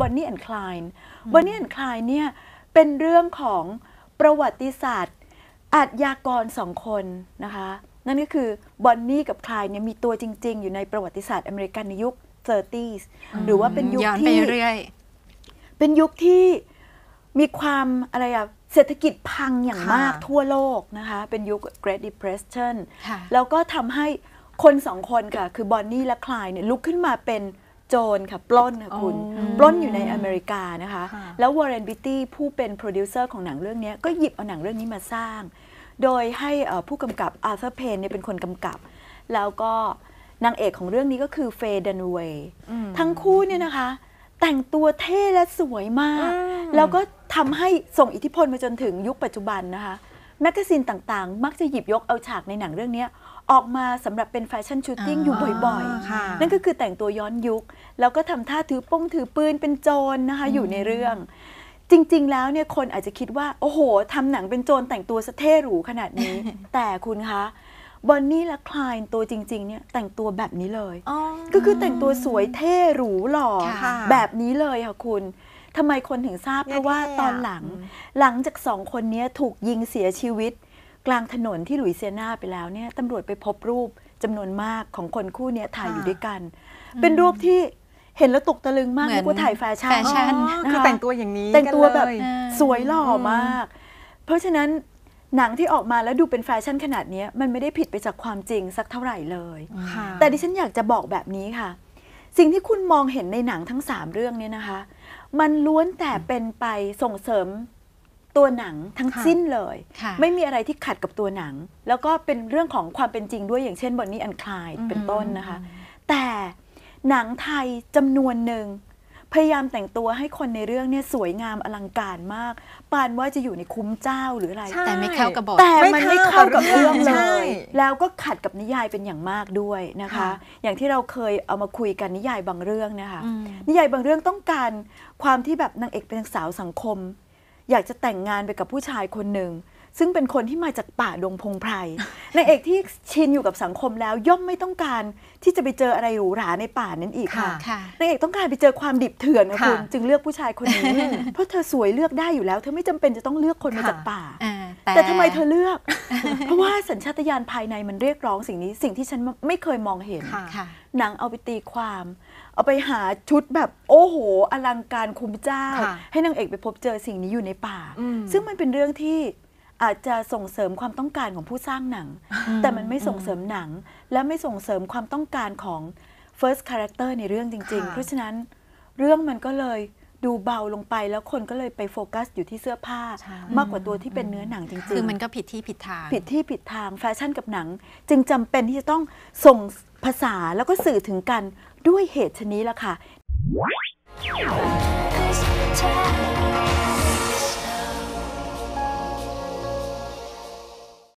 บอนนี่แอนคลายบอนนี่แอนคลายเนี่ยเป็นเรื่องของประวัติศาสตร์อาชญากรสองคนนะคะนั่นก็คือบอนนี่กับคลายเนี่ยมีตัวจริง ๆ อยู่ในประวัติศาสตร์อเมริกันในยุค 30s หรือว่าเป็นยุคที่เเป็นยุคที่มีความอะไรอะเศรษฐกิจพังอย่างมากทั่วโลกนะคะเป็นยุค Great Depression แล้วก็ทำให้คนสองคนค่ะ คือบอนนี่และคลายเนี่ยลุกขึ้นมาเป็นจรค่ะ ปล้นค่ะคุณ ปล้นอยู่ในอเมริกานะคะ แล้ววอร์เรนบิตตี้ผู้เป็นโปรดิวเซอร์ของหนังเรื่องนี้ ก็หยิบเอาหนังเรื่องนี้มาสร้าง โดยให้ผู้กำกับอาร์เธอร์เพนเนี่ยเป็นคนกำกับ แล้วก็นางเอกของเรื่องนี้ก็คือเฟย์ดันเวย์ทั้งคู่เนี่ยนะคะ แต่งตัวเท่และสวยมาก แล้วก็ทำให้ส่งอิทธิพลมาจนถึงยุคปัจจุบันนะคะแมกกาซีนต่างๆ มักจะหยิบยกเอาฉากในหนังเรื่องนี้ออกมาสำหรับเป็นแฟชั่นชูตติ้งอยู่บ่อยๆ นั่นก็คือแต่งตัวย้อนยุค แล้วก็ทำท่าถือป้องถือปืนเป็นโจรนนะคะ อยู่ในเรื่อง จริงๆแล้วเนี่ยคนอาจจะคิดว่า โอ้โหทำหนังเป็นโจรแต่งตัวสเท่หรูขนาดนี้ แต่คุณคะบอนนี่และคลายตัวจริงๆ เนี่ยแต่งตัวแบบนี้เลยก็คือแต่งตัวสวยเท่หรูหล่อ แบบนี้เลยค่ะคุณทำไมคนถึงทราบเพราะว่าตอนหลัง หลังจากสองคนนี้ถูกยิงเสียชีวิต กลางถนนที่หลุยเซียนาไปแล้วเนี่ยตำรวจไปพบรูปจำนวนมากของคนคู่นี้ถ่ายอยู่ด้วยกัน เป็นรูปที่เห็นแล้วตกตะลึงมากเพกาะถ่ายแฟชั่นคือแต่งตัวอย่างนี้แต่งตัวแบบสวยหล่อมาก เพราะฉะนั้นหนังที่ออกมาแล้วดูเป็นแฟชั่นขนาดนี้มันไม่ได้ผิดไปจากความจริงสักเท่าไหร่เลยแต่ดิฉันอยากจะบอกแบบนี้ค่ะ สิ่งที่คุณมองเห็นในหนังทั้ง3เรื่องนี้นะคะมันล้วนแต่เป็นไปส่งเสริมตัวหนังทั้งสิ้นเลย ไม่มีอะไรที่ขัดกับตัวหนัง แล้วก็เป็นเรื่องของความเป็นจริงด้วยอย่างเช่นบทนี้อันคลายเป็นต้นนะคะ แต่หนังไทยจำนวนหนึ่งพยายามแต่งตัวให้คนในเรื่องเนี่ยสวยงามอลังการมากปานว่าจะอยู่ในคุ้มเจ้าหรืออะไร แต่ไม่เข้ากับบทแต่มันไม่เข้ากับเรื่องเลย แล้วก็ขัดกับนิยายเป็นอย่างมากด้วยนะคะ อย่างที่เราเคยเอามาคุยกันนิยายบางเรื่องนะคะนิยายบางเรื่องต้องการความที่แบบนางเอกเป็นสาวสังคม อยากจะแต่งงานไปกับผู้ชายคนหนึ่งซึ่งเป็นคนที่มาจากป่าดงพงไพรในเอกที่ชินอยู่กับสังคมแล้ว ย่อมไม่ต้องการที่จะไปเจออะไรหรูหราในป่านั้นอีกค่ะนเอกต้องการไปเจอความดิบเถื่อนนะคุณจึงเลือกผู้ชายคนนี้ เพราะเธอสวยเลือกได้อยู่แล้วเธอไม่จำเป็นจะต้องเลือกคนมาจากป่าแต่ทำไมเธอเลือก เพราะว่าสัญชาตญาณภายในมันเรียกร้องสิ่งนี้สิ่งที่ฉันไม่เคยมองเห็นหนังเอาไปตีความ เอาไปหาชุดแบบโอ้โหอลังการคุ้มเจ้า ให้นางเอกไปพบเจอสิ่งนี้อยู่ในป่า ซึ่งมันเป็นเรื่องที่อาจจะส่งเสริมความต้องการของผู้สร้างหนัง แต่มันไม่ส่งเสริมหนัง และไม่ส่งเสริมความต้องการของ first character ในเรื่องจริง ๆ เพราะฉะนั้นเรื่องมันก็เลยดูเบาลงไปแล้วคนก็เลยไปโฟกัส อยู่ที่เสื้อผ้า มากกว่าตัวที่เป็นเนื้อหนังจริงๆคือมันก็ผิดที่ผิดทางผิดที่ผิดทางแฟชั่นกับหนัง จึงจำเป็นที่จะต้องส่งภาษาแล้วก็สื่อถึงกันด้วยเหตุชนี้ละค่ะ